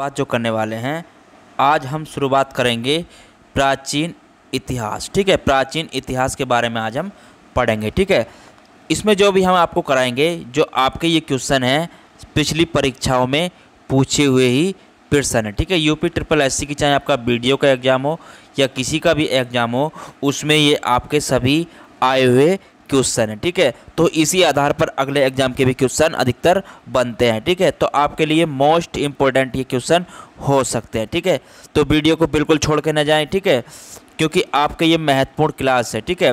शुरुआत जो करने वाले हैं आज हम शुरुआत करेंगे प्राचीन इतिहास ठीक है प्राचीन इतिहास के बारे में आज हम पढ़ेंगे ठीक है इसमें जो भी हम आपको कराएंगे जो आपके ये क्वेश्चन हैं पिछली परीक्षाओं में पूछे हुए ही प्रश्न है ठीक है यूपी ट्रिपल एससी की चाहे आपका वीडियो का एग्ज़ाम हो या किसी का भी एग्ज़ाम हो उसमें ये आपके सभी आए हुए क्वेश्चन है ठीक है तो इसी आधार पर अगले एग्जाम के भी क्वेश्चन अधिकतर बनते हैं ठीक है तो आपके लिए मोस्ट इंपॉर्टेंट ये क्वेश्चन हो सकते हैं ठीक है तो वीडियो को बिल्कुल छोड़ के ना जाए ठीक है क्योंकि आपके ये महत्वपूर्ण क्लास है ठीक है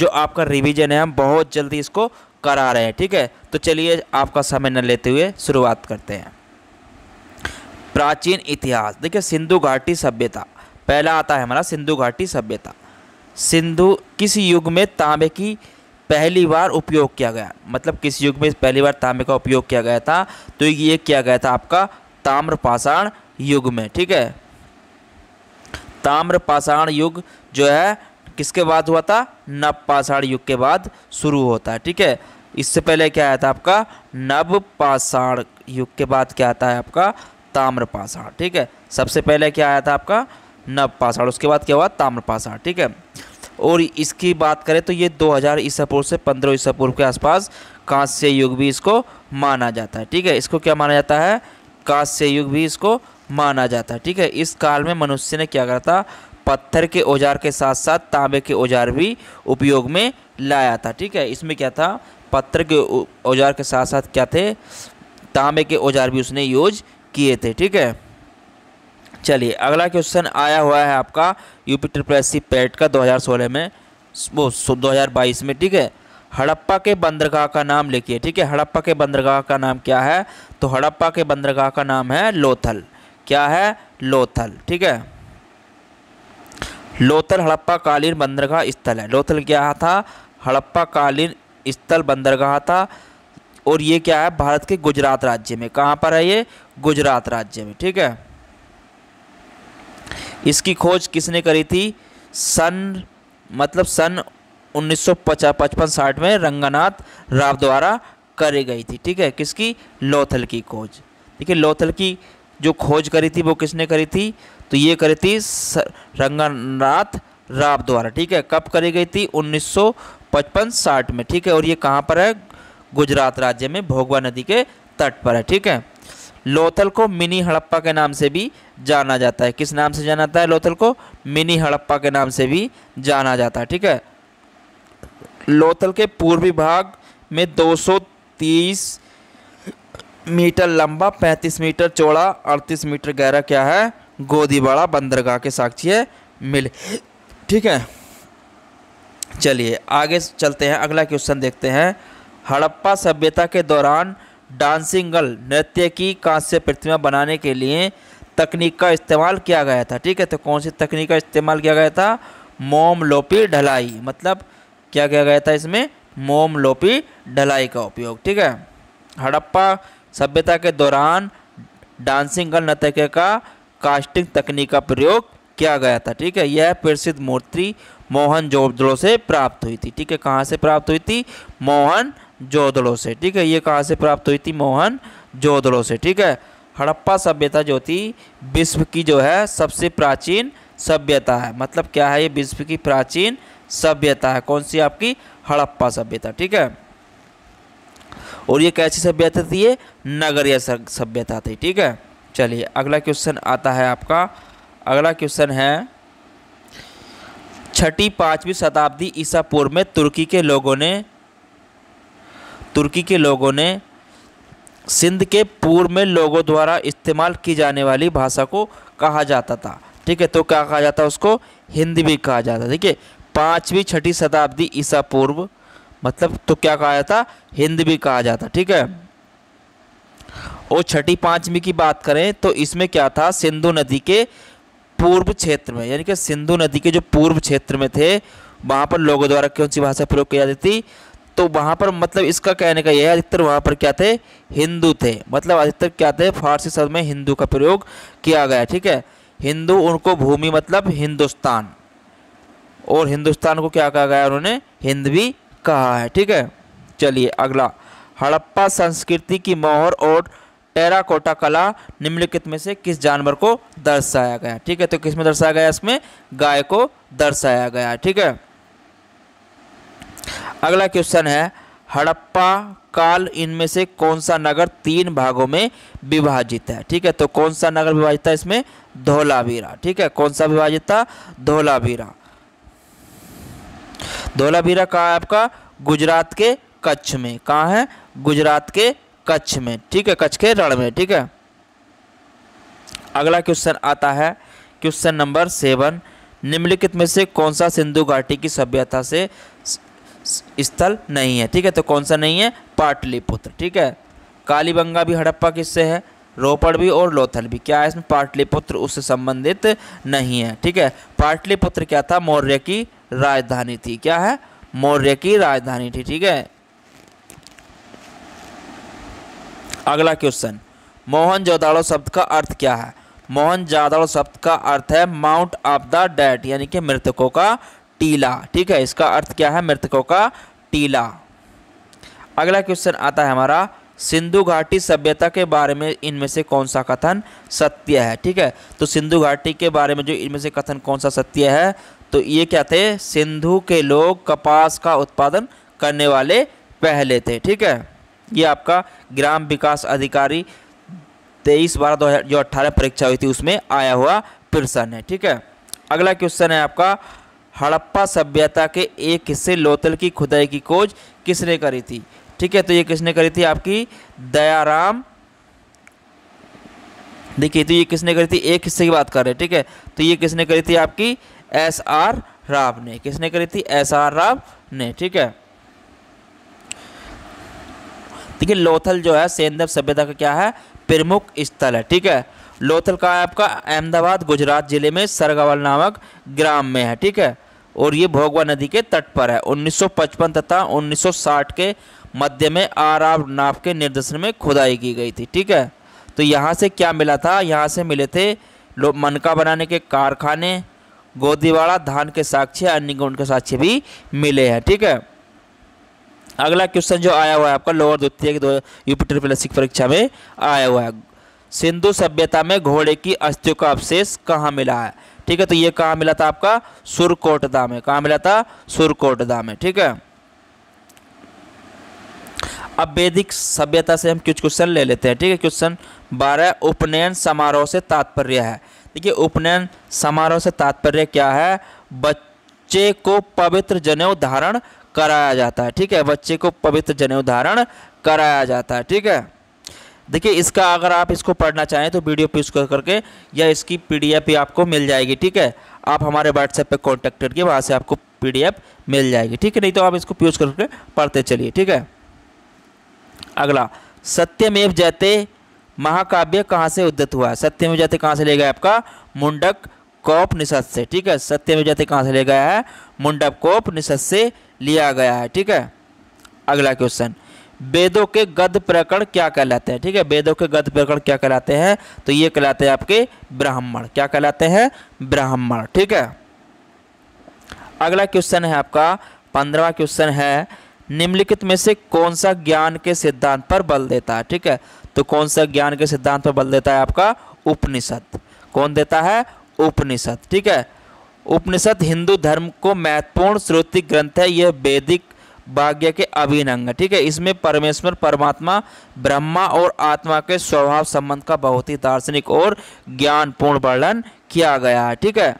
जो आपका रिविजन है हम बहुत जल्दी इसको करा रहे हैं ठीक है तो चलिए आपका समय न लेते हुए शुरुआत करते हैं प्राचीन इतिहास देखिए सिंधु घाटी सभ्यता पहला आता है हमारा सिंधु घाटी सभ्यता सिंधु किस युग में तांबे की पहली बार उपयोग किया गया मतलब किस युग में पहली बार तांबे का उपयोग किया गया था तो ये किया गया था आपका ताम्रपाषाण युग में ठीक है ताम्रपाषाण युग जो है किसके बाद हुआ था नवपाषाण युग के बाद शुरू होता है ठीक है इससे पहले क्या आया था आपका नवपाषाण युग के बाद क्या आता है आपका ताम्रपाषाण ठीक है सबसे पहले क्या आया था आपका नवपाषाण उसके बाद क्या हुआ ताम्रपाषाण ठीक है और इसकी बात करें तो ये 2000 हज़ार ईसा पूर्व से 15 ईसा पूर्व के आसपास कांस्य युग भी इसको माना जाता है ठीक है इसको क्या माना जाता है कांस्य युग भी इसको माना जाता है ठीक है इस काल में मनुष्य ने क्या करा था पत्थर के औजार के साथ साथ तांबे के औजार भी उपयोग में लाया था ठीक है इसमें क्या था पत्थर के औजार के साथ साथ क्या थे तांबे के औजार भी उसने यूज किए थे ठीक है चलिए अगला क्वेश्चन आया हुआ है आपका यूपी ट्रिप्रेसी पैट का 2016 में वो 2022 में ठीक है हड़प्पा के बंदरगाह का नाम लिखिए ठीक है हड़प्पा के बंदरगाह का नाम क्या है तो हड़प्पा के बंदरगाह का नाम है लोथल क्या है लोथल ठीक है लोथल हड़प्पा कालीन बंदरगाह स्थल है लोथल क्या था हड़प्पा कालीन स्थल बंदरगाह था और ये क्या है भारत के गुजरात राज्य में कहाँ पर है ये गुजरात राज्य में ठीक है इसकी खोज किसने करी थी सन मतलब सन उन्नीस सौ पचपन साठ में रंगनाथ राव द्वारा करी गई थी ठीक है किसकी लोथल की खोज ठीक है लोथल की जो खोज करी थी वो किसने करी थी तो ये करी थी रंगानाथ राव द्वारा ठीक है कब करी गई थी उन्नीस सौ पचपन साठ में ठीक है और ये कहाँ पर है गुजरात राज्य में भोगवा नदी के तट पर है ठीक है लोथल को मिनी हड़प्पा के नाम से भी जाना जाता है किस नाम से जाना जाता है लोथल को मिनी हड़प्पा के नाम से भी जाना जाता है ठीक है लोथल के पूर्वी भाग में 230 मीटर लंबा 35 मीटर चौड़ा 38 मीटर गहरा क्या है गोदीवाड़ा बंदरगाह के साक्षी है मिल ठीक है चलिए आगे चलते हैं अगला क्वेश्चन देखते हैं हड़प्पा सभ्यता के दौरान डांसिंग गर्ल नृत्य की कांस्य प्रतिमा बनाने के लिए तकनीक का इस्तेमाल किया गया था ठीक है तो कौन सी तकनीक का इस्तेमाल किया गया था मोम लोपी ढलाई मतलब क्या किया गया था इसमें मोम लोपी ढलाई का उपयोग ठीक है हड़प्पा सभ्यता के दौरान डांसिंग गर्ल नृत्य का कास्टिंग तकनीक का प्रयोग किया गया था ठीक है यह प्रसिद्ध मूर्ति मोहन जोड़ो से प्राप्त हुई थी ठीक है कहाँ से प्राप्त हुई थी मोहन जोदड़ों से ठीक है ये कहाँ से प्राप्त हुई थी मोहन जोदड़ों से ठीक है हड़प्पा सभ्यता जो थी विश्व की जो है सबसे प्राचीन सभ्यता है मतलब क्या है ये विश्व की प्राचीन सभ्यता है कौन सी आपकी हड़प्पा सभ्यता ठीक है और ये कैसी सभ्यता थी ये नगरीय सभ्यता थी ठीक है चलिए अगला क्वेश्चन आता है आपका अगला क्वेश्चन है छठी पाँचवीं शताब्दी ईसा पूर्व में तुर्की के लोगों ने तुर्की के लोगों ने सिंध के पूर्व में लोगों द्वारा इस्तेमाल की जाने वाली भाषा को कहा जाता था ठीक है तो क्या कहा जाता उसको हिंदी भी कहा जाता ठीक है पाँचवीं छठी शताब्दी ईसा पूर्व मतलब तो क्या कहा जाता हिंद भी कहा जाता ठीक है और छठी पाँचवीं की बात करें तो इसमें क्या था सिंधु नदी के पूर्व क्षेत्र में यानी कि सिंधु नदी के जो पूर्व क्षेत्र में थे वहाँ पर लोगों द्वारा कौन सी भाषा प्रयोग की जाती थी तो वहाँ पर मतलब इसका कहने का यह है अधिकतर वहाँ पर क्या थे हिंदू थे मतलब अधिकतर क्या थे फारसी शब्द में हिंदू का प्रयोग किया गया ठीक है हिंदू उनको भूमि मतलब हिंदुस्तान और हिंदुस्तान को क्या कहा गया उन्होंने हिंद भी कहा है ठीक है चलिए अगला हड़प्पा संस्कृति की मोहर और टेराकोटा कला निम्नलिखित में से किस जानवर को दर्शाया गया ठीक है तो किस में दर्शाया गया इसमें गाय को दर्शाया गया ठीक है अगला क्वेश्चन है हड़प्पा काल इनमें से कौन सा नगर तीन भागों में विभाजित है ठीक है तो कौन सा नगर विभाजित है इसमें धोलावीरा ठीक है कौन सा विभाजित था धोलावीरा धोलावीरा कहा है आपका गुजरात के कच्छ में कहा है गुजरात के कच्छ में ठीक है कच्छ के रण में ठीक है अगला क्वेश्चन आता है क्वेश्चन नंबर सेवन निम्नलिखित में से कौन सा सिंधु घाटी की सभ्यता से स्थल नहीं है ठीक है तो कौन सा नहीं है पाटलिपुत्र ठीक है कालीबंगा भी हड़प्पा किससे है रोपड़ भी और लोथल भी क्या है इसमें पाटलिपुत्र उससे संबंधित नहीं है ठीक है पाटलिपुत्र क्या था मौर्य की राजधानी थी क्या है मौर्य की राजधानी थी ठीक है अगला क्वेश्चन मोहन जोदाड़ो शब्द का अर्थ क्या है मोहन जादाड़ो शब्द का अर्थ है माउंट ऑफ द डेड यानी कि मृतकों का टीला ठीक है इसका अर्थ क्या है मृतकों का टीला अगला क्वेश्चन आता है हमारा सिंधु घाटी सभ्यता के बारे में इनमें से कौन सा कथन सत्य है ठीक है तो सिंधु घाटी के बारे में जो इनमें से कथन कौन सा सत्य है तो ये क्या थे सिंधु के लोग कपास का उत्पादन करने वाले पहले थे ठीक है ये आपका ग्राम विकास अधिकारी तेईस बारह दो हज़ार जो अट्ठारह परीक्षा हुई थी उसमें आया हुआ प्रश्न है ठीक है अगला क्वेश्चन है आपका हड़प्पा सभ्यता के एक हिस्से लोथल की खुदाई की खोज किसने करी थी ठीक है तो ये किसने करी थी आपकी दयाराम देखिए तो ये किसने करी थी एक हिस्से की बात कर रहे हैं ठीक है तो ये किसने करी थी आपकी एस आर राव ने किसने करी थी एस आर राव ने ठीक है देखिए लोथल जो है सेंदव सभ्यता का क्या है प्रमुख स्थल है ठीक है लोथल का है आपका अहमदाबाद गुजरात जिले में सरगावल नामक ग्राम में है ठीक है और ये भोगवा नदी के तट पर है 1955 तथा 1960 के मध्य में आर आर नाव के निर्देशन में खुदाई की गई थी ठीक है तो यहाँ से क्या मिला था यहाँ से मिले थे लोग मनका बनाने के कारखाने गोदीवाड़ा धान के साक्ष्य अन्य गुण के साक्ष्य भी मिले हैं ठीक है अगला क्वेश्चन जो आया हुआ है आपका लोअर द्वितीय की यूपी ट्रिपल एस परीक्षा में आया हुआ है सिंधु सभ्यता में घोड़े की अस्थियों का अवशेष कहाँ मिला है ठीक है तो ये कहाँ मिला था आपका सुरकोटदा में कहाँ मिला था सुरकोटदा में ठीक है अब वैदिक सभ्यता से हम कुछ क्वेश्चन ले लेते हैं ठीक है क्वेश्चन बारह उपनयन समारोह से तात्पर्य है देखिए उपनयन समारोह से तात्पर्य क्या है बच्चे को पवित्र जनेऊ धारण कराया जाता है ठीक है बच्चे को पवित्र जनेऊ धारण कराया जाता है ठीक है देखिए इसका अगर आप इसको पढ़ना चाहें तो वीडियो पे इसको करके या इसकी पीडीएफ भी आपको मिल जाएगी ठीक है आप हमारे व्हाट्सएप पे कॉन्टैक्ट करके वहाँ से आपको पीडीएफ मिल जाएगी ठीक है नहीं तो आप इसको यूज करके पढ़ते चलिए ठीक है अगला सत्यमेव जयते महाकाव्य कहाँ से उद्धत हुआ है सत्यमेव जयते कहाँ से ले गया आपका मुंडक कोप निषद से ठीक है सत्यमेव जयते कहाँ से ले गया है मुंडक कोप निषद से लिया गया है ठीक है अगला क्वेश्चन वेदों के गद प्रकरण क्या कहलाते हैं ठीक है वेदों के गद प्रकरण क्या कहलाते हैं तो ये कहलाते हैं आपके ब्राह्मण क्या कहलाते हैं ब्राह्मण ठीक है अगला क्वेश्चन है आपका पंद्रवा क्वेश्चन है निम्नलिखित में से कौन सा ज्ञान के सिद्धांत पर बल देता है ठीक है तो कौन सा ज्ञान के सिद्धांत पर बल देता है आपका उपनिषद कौन देता है उपनिषद ठीक है उपनिषद हिंदू धर्म को महत्वपूर्ण श्रोतिक ग्रंथ है यह वैदिक भाग्य के अभिन्न अंग ठीक है इसमें परमेश्वर परमात्मा ब्रह्मा और आत्मा के स्वभाव संबंध का बहुत ही दार्शनिक और ज्ञानपूर्ण वर्णन किया गया है ठीक है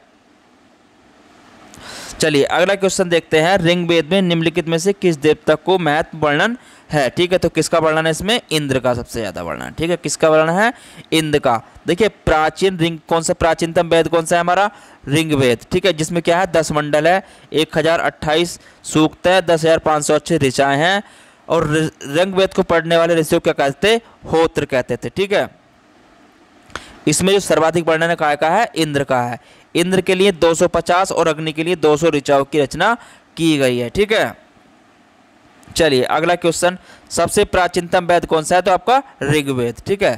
चलिए अगला क्वेश्चन देखते हैं रिंग वेद में निम्नलिखित में से किस देवता को महत्व वर्णन है ठीक है तो किसका वर्णन है इसमें इंद्र का सबसे ज़्यादा वर्णन ठीक है किसका वर्णन है इंद्र का देखिए प्राचीन रिंग कौन सा प्राचीनतम वेद कौन सा है हमारा रिंग वेद ठीक है जिसमें क्या है दस मंडल है एक हज़ार अट्ठाईस सूक्त है दस हज़ार पाँच सौ अच्छे ऋचाएँ हैं और रंग वेद को पढ़ने वाले ऋषियों क्या कहते होत्र कहते थे ठीक है इसमें जो सर्वाधिक वर्णन काय का है इंद्र का है इंद्र के लिए पचास और अग्नि के लिए सौ ऋचाओं की रचना की गई है ठीक है चलिए अगला क्वेश्चन सबसे प्राचीनतम वेद कौन सा है तो आपका ऋग्वेद ठीक है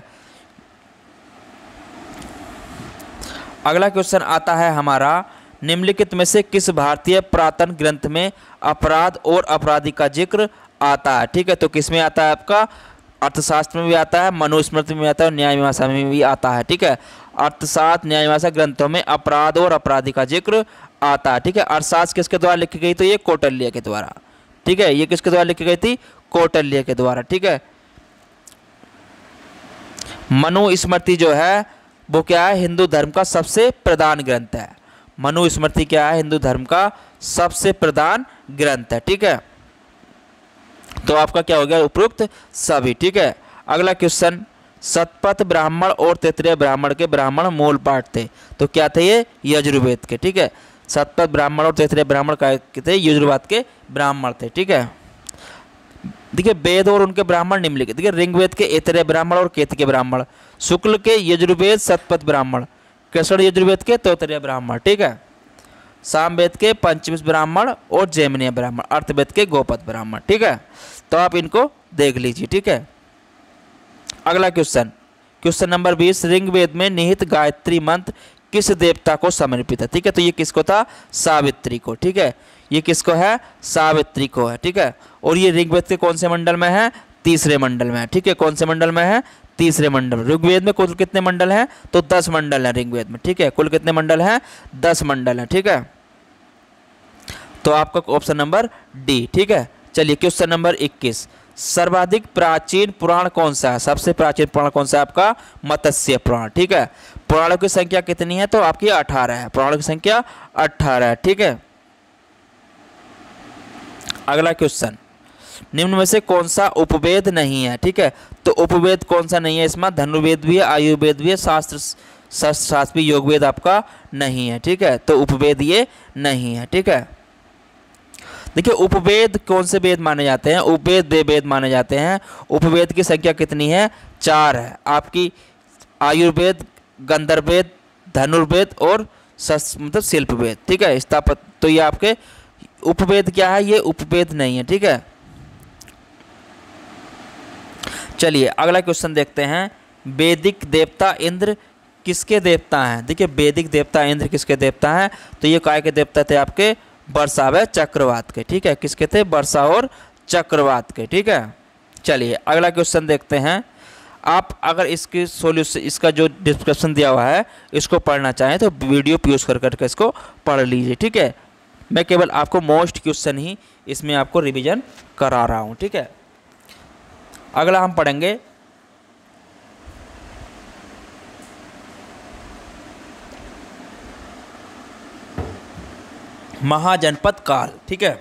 अगला क्वेश्चन आता है हमारा निम्नलिखित में से किस भारतीय पुरातन ग्रंथ में अपराध और अपराधी का जिक्र आता है ठीक है तो किस में आता है आपका अर्थशास्त्र में भी आता है मनुस्मृति में आता है और न्याय मीमांसा में भी आता है ठीक है अर्थशास्त्र न्याय मीमांसा ग्रंथों में अपराध और अपराधी का जिक्र आता है ठीक है अर्थशास्त्र किसके द्वारा लिखी गई तो ये कौटल्य के द्वारा ठीक है ये किसके द्वारा लिखी गई थी कौटल्य के द्वारा ठीक है मनुस्मृति जो है वो क्या है हिंदू धर्म का सबसे प्रधान ग्रंथ है मनुस्मृति क्या है हिंदू धर्म का सबसे प्रधान ग्रंथ है ठीक है तो आपका क्या हो गया उपरुक्त सभी ठीक है अगला क्वेश्चन सतपथ ब्राह्मण और तैतरीय ब्राह्मण के ब्राह्मण मूल पाठ थे तो क्या थे ये यजुर्वेद के ठीक है सतपथ ब्राह्मण और तैतरे ब्राह्मण कहते थे यजुर्वाद के ब्राह्मण थे ठीक है देखिए वेद और उनके ब्राह्मण निम्नलिखित देखिए ऋग्वेद के एतरे ब्राह्मण और केत के ब्राह्मण शुक्ल के यजुर्वेद सतपथ ब्राह्मण कृष्ण यजुर्वेद के तोतरे ब्राह्मण ठीक है सामवेद के पंचविश ब्राह्मण और जैमिनीय ब्राह्मण अर्थवेद के गोपद ब्राह्मण ठीक है तो आप इनको देख लीजिए ठीक है अगला क्वेश्चन क्वेश्चन नंबर बीस ऋग्वेद में निहित गायत्री मंत्र किस देवता को समर्पित है ठीक है तो ये किसको था सावित्री को ठीक है ये किसको है सावित्री को है ठीक है और ये ऋग्वेद के कौन से मंडल में है तीसरे मंडल में है ठीक है कौन से मंडल में है तीसरे मंडल ऋग्वेद में कुल कितने मंडल हैं तो दस मंडल हैं ऋग्वेद में ठीक है कुल कितने मंडल हैं दस मंडल हैं ठीक है तो आपका ऑप्शन नंबर डी ठीक है चलिए क्वेश्चन नंबर इक्कीस सर्वाधिक प्राचीन पुराण कौन सा है सबसे प्राचीन पुराण कौन सा है आपका मत्स्य पुराण ठीक है पुराणों की संख्या कितनी है तो आपकी अठारह है पुराणों की संख्या अठारह है ठीक है अगला क्वेश्चन निम्न में से कौन सा उपवेद नहीं है ठीक है तो उपवेद कौन सा नहीं है इसमें धनुर्वेद भी है आयुर्वेद भी है शास्त्र शास्त्र शास्त्र भी योगवेद आपका नहीं है ठीक है तो उपवेद ये नहीं है ठीक है देखिए उपवेद कौन से वेद माने जाते हैं उपवेद दे वेद माने जाते हैं उपवेद की संख्या कितनी है चार है आपकी आयुर्वेद गंधर्वेद धनुर्वेद और सस मतलब शिल्पवेद ठीक है स्थापत तो ये आपके उपवेद क्या है ये उपवेद नहीं है ठीक है चलिए अगला क्वेश्चन देखते हैं वैदिक देवता इंद्र किसके देवता हैं देखिए वैदिक देवता इंद्र किसके देवता हैं तो ये काय के देवता थे आपके व चक्रवात के ठीक है किसके थे वर्षा और चक्रवात के ठीक है चलिए अगला क्वेश्चन देखते हैं आप अगर इसकी सोल्यूशन इसका जो डिस्क्रिप्शन दिया हुआ है इसको पढ़ना चाहें तो वीडियो प्यूज कर करके इसको पढ़ लीजिए ठीक है मैं केवल आपको मोस्ट क्वेश्चन ही इसमें आपको रिवीजन करा रहा हूँ ठीक है अगला हम पढ़ेंगे महाजनपद काल ठीक है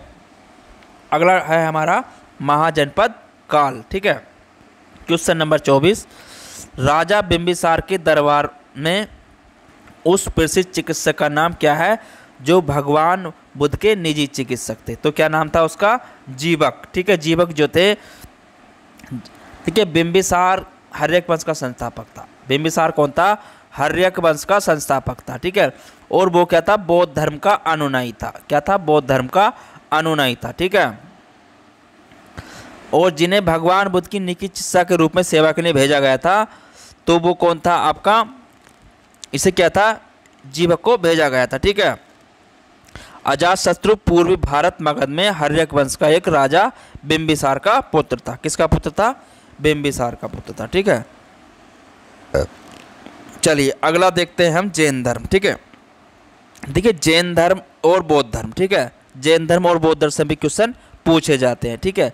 अगला है हमारा महाजनपद काल ठीक है क्वेश्चन नंबर चौबीस राजा बिंबिसार के दरबार में उस प्रसिद्ध चिकित्सक का नाम क्या है जो भगवान बुद्ध के निजी चिकित्सक थे तो क्या नाम था उसका जीवक ठीक है जीवक जो थे ठीक है बिंबिसार हर एक वंश का संस्थापक था बिंबिसार कौन था हर्यक वंश का संस्थापक था ठीक है और वो क्या था बौद्ध धर्म का अनुनायी था क्या था बौद्ध धर्म का अनुनायी था ठीक है और जिन्हें भगवान बुद्ध की निकी चिकित्सा के रूप में सेवा के लिए भेजा गया था तो वो कौन था आपका इसे क्या था जीवक को भेजा गया था ठीक है अजात शत्रु पूर्वी भारत मगध में हर्यक वंश का एक राजा बिम्बिसार का पुत्र था किसका पुत्र था बिम्बिसार का पुत्र था ठीक है चलिए अगला देखते हैं हम जैन धर्म ठीक है देखिए जैन धर्म और बौद्ध धर्म ठीक है जैन धर्म और बौद्ध धर्म से भी क्वेश्चन पूछे जाते हैं ठीक है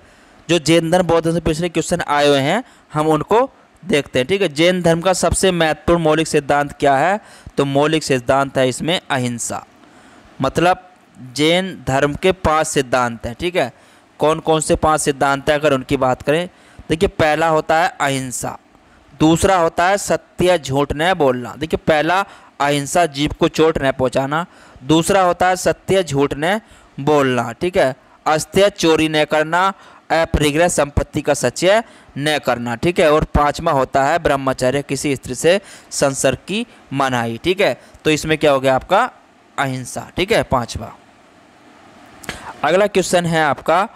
जो जैन धर्म बौद्ध धर्म से पिछले क्वेश्चन आए हुए हैं हम उनको देखते हैं ठीक है जैन धर्म का सबसे महत्वपूर्ण मौलिक सिद्धांत क्या है तो मौलिक सिद्धांत है इसमें अहिंसा मतलब जैन धर्म के पांच सिद्धांत हैं ठीक है कौन कौन से पांच सिद्धांत हैं अगर उनकी बात करें देखिए पहला होता है अहिंसा दूसरा होता है सत्य झूठ न बोलना देखिए पहला अहिंसा जीव को चोट न पहुंचाना दूसरा होता है सत्य झूठ न बोलना ठीक है अस्त्य चोरी न करना अपरिग्रह संपत्ति का सचय न करना ठीक है और पांचवा होता है ब्रह्मचर्य किसी स्त्री से संसर्ग की मनाही ठीक है तो इसमें क्या हो गया आपका अहिंसा ठीक है पांचवा अगला क्वेश्चन है आपका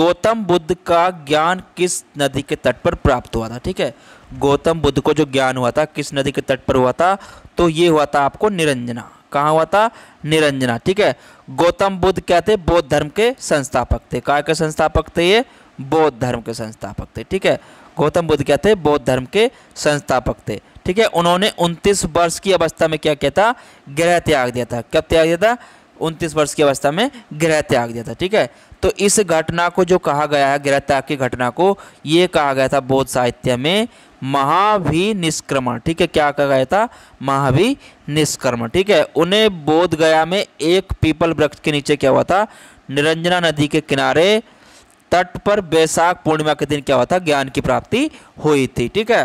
गौतम बुद्ध का ज्ञान किस नदी के तट पर प्राप्त हुआ था ठीक है गौतम बुद्ध को जो ज्ञान हुआ था किस नदी के तट पर हुआ था तो ये हुआ था आपको निरंजना कहाँ हुआ था निरंजना ठीक है गौतम बुद्ध क्या थे बौद्ध धर्म के संस्थापक थे कहा के संस्थापक थे ये बौद्ध धर्म के संस्थापक थे ठीक है गौतम बुद्ध क्या थे बौद्ध धर्म के संस्थापक थे ठीक है उन्होंने 29 वर्ष की अवस्था में क्या किया था गृह त्याग दिया था कब त्याग दिया था 29 वर्ष की अवस्था में गृह त्याग दिया था ठीक है तो इस घटना को जो कहा गया है गिरफ्तार की घटना को ये कहा गया था बौद्ध साहित्य में महाभी निष्क्रमण ठीक है क्या कहा गया था महाभी निष्क्रमण ठीक है उन्हें बोध गया में एक पीपल वृक्ष के नीचे क्या हुआ था निरंजना नदी के किनारे तट पर बैसाख पूर्णिमा के दिन क्या हुआ था ज्ञान की प्राप्ति हुई थी ठीक है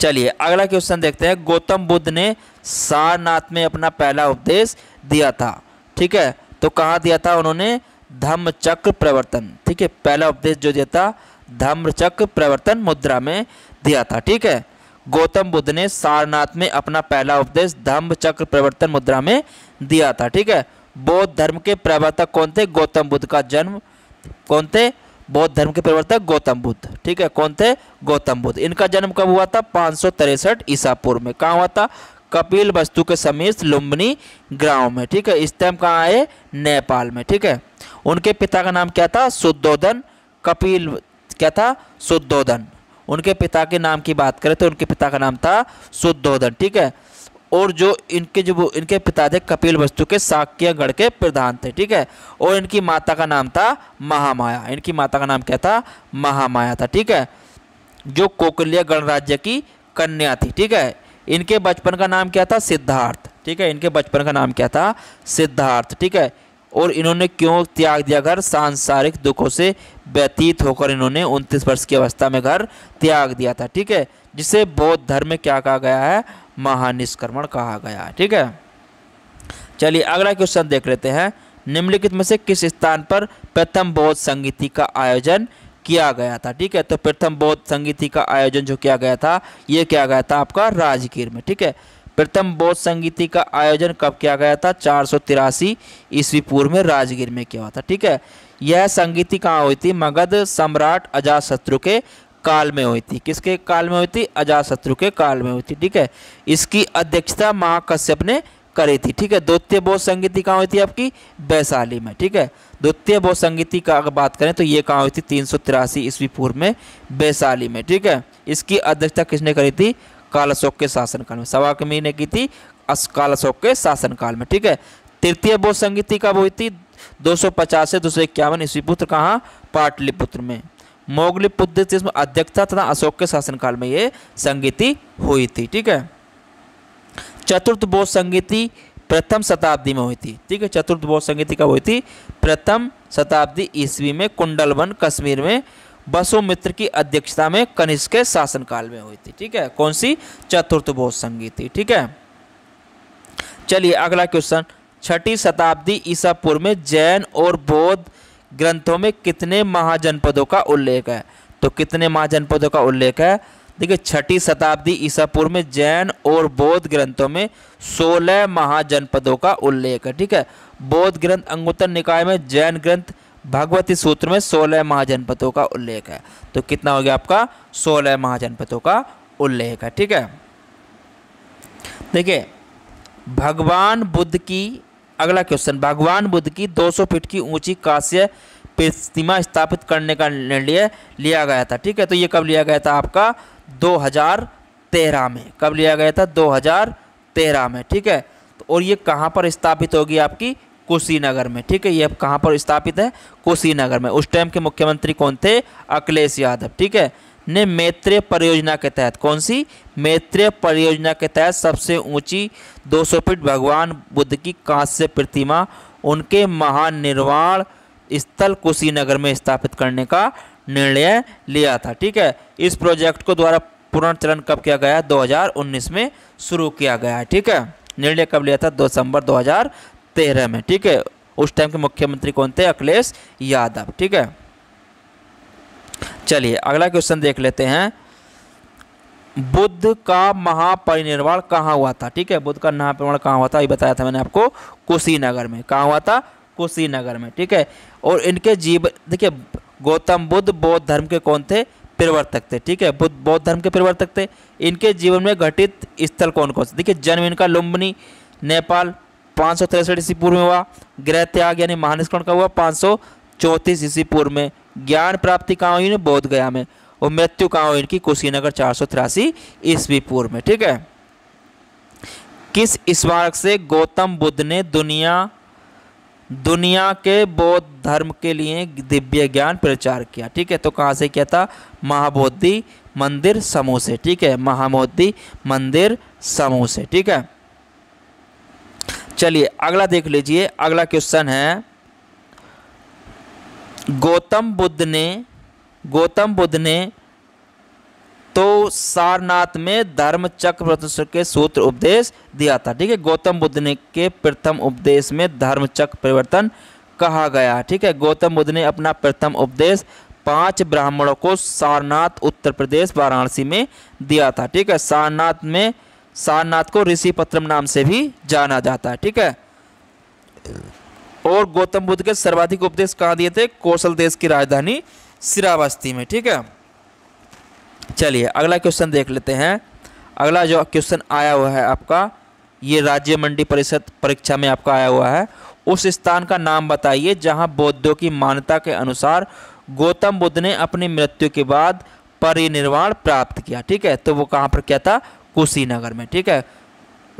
चलिए अगला क्वेश्चन देखते हैं गौतम बुद्ध ने सारनाथ में अपना पहला उपदेश दिया था ठीक है तो कहाँ दिया था उन्होंने धम्म चक्र प्रवर्तन ठीक है पहला उपदेश जो दिया था धम्म चक्र प्रवर्तन मुद्रा में दिया था ठीक है गौतम बुद्ध ने सारनाथ में अपना पहला उपदेश धम्म चक्र प्रवर्तन मुद्रा में दिया था ठीक है बौद्ध धर्म के प्रवर्तक कौन थे गौतम बुद्ध का जन्म कौन थे बौद्ध धर्म के प्रवर्तक गौतम बुद्ध ठीक है कौन थे गौतम बुद्ध इनका जन्म कब हुआ था पाँच सौ तिरसठ ईसा पूर्व में कहाँ हुआ था कपिल वस्तु के समीप लुम्बनी ग्राम में ठीक है इस टाइम कहाँ आए नेपाल में ठीक है उनके पिता का नाम क्या था शुद्धोधन कपिल क्या था शुद्धोधन उनके पिता के नाम की बात करें तो उनके पिता का नाम था शुद्धोधन ठीक है और जो इनके जो इनके पिता थे कपिल वस्तु के साक्य गढ़ के प्रधान थे ठीक है और इनकी माता का नाम था महामाया इनकी माता का नाम क्या था महामाया था ठीक है जो कोकलिया गणराज्य की कन्या थी ठीक है इनके बचपन का नाम क्या था सिद्धार्थ ठीक है इनके बचपन का नाम क्या था सिद्धार्थ ठीक है और इन्होंने क्यों त्याग दिया घर सांसारिक दुखों से व्यतीत होकर इन्होंने उनतीस वर्ष की अवस्था में घर त्याग दिया था ठीक है जिसे बौद्ध धर्म में क्या कहा गया है महानिष्कर्मण कहा गया है ठीक है चलिए अगला क्वेश्चन देख लेते हैं निम्नलिखित में से किस स्थान पर प्रथम बौद्ध संगीति का आयोजन किया गया था ठीक है तो प्रथम बौद्ध संगीति का आयोजन जो किया गया था ये किया गया था आपका राजगीर में ठीक है प्रथम बौद्ध संगीति का आयोजन कब किया गया था चार सौ तिरासी ईस्वी पूर्व में राजगीर में किया हुआ था ठीक है यह संगीति कहाँ हुई थी मगध सम्राट अजातशत्रु के काल में हुई थी किसके काल में हुई थी अजातशत्रु के काल में हुई थी ठीक है इसकी अध्यक्षता महाकश्यप ने करी थी ठीक है द्वितीय बौद्ध संगीति कहाँ हुई थी आपकी वैशाली में ठीक है द्वितीय बौद्ध संगीति का अगर बात करें तो ये कहाँ हुई थी तीन सौ तिरासी ईस्वी पूर्व में वैशाली में ठीक है इसकी अध्यक्षता किसने करी थी अकाल अशोक के काल में सवा सभा कमीने की थी अकाल अशोक के काल में ठीक है तृतीय बोध संगीति कब हुई थी 250 से दो सौ इक्यावन ईस्वी पुत्र कहाँ पाटलिपुत्र में मोगली पुत्र इसमें अध्यक्षता तथा अशोक के शासन काल में ये संगीति हुई थी ठीक है चतुर्थ बोध संगीति प्रथम शताब्दी में हुई थी ठीक है चतुर्थ बोध संगीति कब हुई थी प्रथम शताब्दी ईस्वी में कुंडलवन कश्मीर में बसोमित्र की अध्यक्षता में कनिष्क के शासनकाल में हुई थी ठीक है कौन सी चतुर्थ बोध संघी थी ठीक है चलिए अगला क्वेश्चन छठी शताब्दी ईसापुर में जैन और बौद्ध ग्रंथों में कितने महाजनपदों का उल्लेख है तो कितने महाजनपदों का उल्लेख है देखिए छठी शताब्दी ईसापुर में जैन और बौद्ध ग्रंथों में सोलह महाजनपदों का उल्लेख है ठीक है बौद्ध ग्रंथ अंगुत्तर निकाय में जैन ग्रंथ भागवती सूत्र में सोलह महाजनपदों का उल्लेख है तो कितना हो गया आपका सोलह महाजनपदों का उल्लेख है ठीक है देखिए भगवान बुद्ध की अगला क्वेश्चन भगवान बुद्ध की 200 फीट की ऊंची काश्य प्रतिमा स्थापित करने का निर्णय लिया गया था ठीक है तो ये कब लिया गया था आपका 2013 में कब लिया गया था 2013 में ठीक है तो और ये कहाँ पर स्थापित होगी आपकी कुशीनगर में ठीक है ये अब कहाँ पर स्थापित है कुशीनगर में उस टाइम के मुख्यमंत्री कौन थे अखिलेश यादव ठीक है ने मैत्रेय परियोजना के तहत कौन सी मैत्रेय परियोजना के तहत सबसे ऊंची 200 फीट भगवान बुद्ध की कांस्य प्रतिमा उनके महान स्थल कुशीनगर में स्थापित करने का निर्णय लिया था ठीक है इस प्रोजेक्ट को द्वारा पुनर्चलन कब किया गया 2019 में शुरू किया गया ठीक है निर्णय कब लिया था दो दिसंबर तेरह में ठीक है उस टाइम के मुख्यमंत्री कौन थे अखिलेश यादव ठीक है चलिए अगला क्वेश्चन देख लेते हैं बुद्ध का महापरिनिर्वाण कहाँ हुआ था ठीक है बुद्ध का महापरिनिर्वाण कहाँ हुआ था ये बताया था मैंने आपको कुशीनगर में कहाँ हुआ था कुशीनगर में ठीक है और इनके जीवन देखिए गौतम बुद्ध बौद्ध धर्म के कौन थे प्रवर्तक थे ठीक है बुद्ध बौद्ध धर्म के प्रवर्तक थे इनके जीवन में घटित स्थल कौन कौन से देखिए जन्म इनका लुम्बनी नेपाल पाँच सौ तिरसठ ईस्वी पूर्व में हुआ ग्रह त्याग यानी महानिष्करण का हुआ पाँच सौ चौंतीस ईस्वी पूर्व में ज्ञान प्राप्ति कहाँ हुई इन्हें गया में और मृत्यु कहाँ हुई इनकी कुशीनगर चार सौ तिरासी ईस्वी पूर्व में ठीक है किस स्मारक से गौतम बुद्ध ने दुनिया दुनिया के बौद्ध धर्म के लिए दिव्य ज्ञान प्रचार किया ठीक है तो कहाँ से किया था महाबोधि मंदिर समूह से ठीक है महाबोधि मंदिर समूह से ठीक है चलिए अगला देख लीजिए अगला क्वेश्चन है गौतम बुद्ध ने गौतम बुद्ध ने तो सारनाथ में धर्म चक्र के सूत्र उपदेश दिया था ठीक है गौतम बुद्ध ने के प्रथम उपदेश में धर्म चक्र परिवर्तन कहा गया ठीक है गौतम बुद्ध ने अपना प्रथम उपदेश पांच ब्राह्मणों को सारनाथ उत्तर प्रदेश वाराणसी में दिया था ठीक है सारनाथ में सारनाथ को ऋषि पत्रम नाम से भी जाना जाता है ठीक है और गौतम बुद्ध के सर्वाधिक उपदेश कहाँ दिए थे कौशल देश की राजधानी श्रावस्ती में ठीक है चलिए अगला क्वेश्चन देख लेते हैं अगला जो क्वेश्चन आया हुआ है आपका ये राज्य मंडी परिषद परीक्षा में आपका आया हुआ है उस स्थान का नाम बताइए जहाँ बौद्धों की मान्यता के अनुसार गौतम बुद्ध ने अपनी मृत्यु के बाद परिनिर्वाण प्राप्त किया ठीक है तो वो कहाँ पर क्या था कुशीनगर में ठीक है